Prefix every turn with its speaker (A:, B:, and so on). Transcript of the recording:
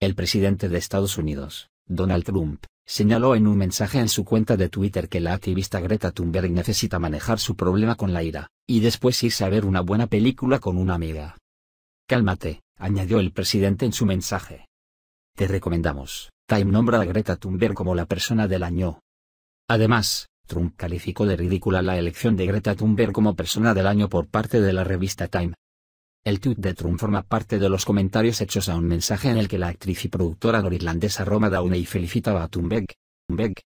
A: El presidente de Estados Unidos, Donald Trump, señaló en un mensaje en su cuenta de Twitter que la activista Greta Thunberg necesita manejar su problema con la ira, y después irse a ver una buena película con una amiga. Cálmate, añadió el presidente en su mensaje. Te recomendamos, Time nombra a Greta Thunberg como la persona del año. Además, Trump calificó de ridícula la elección de Greta Thunberg como persona del año por parte de la revista Time, el tweet de Trump forma parte de los comentarios hechos a un mensaje en el que la actriz y productora norirlandesa Roma Downey felicitaba a Thunberg. Thunberg,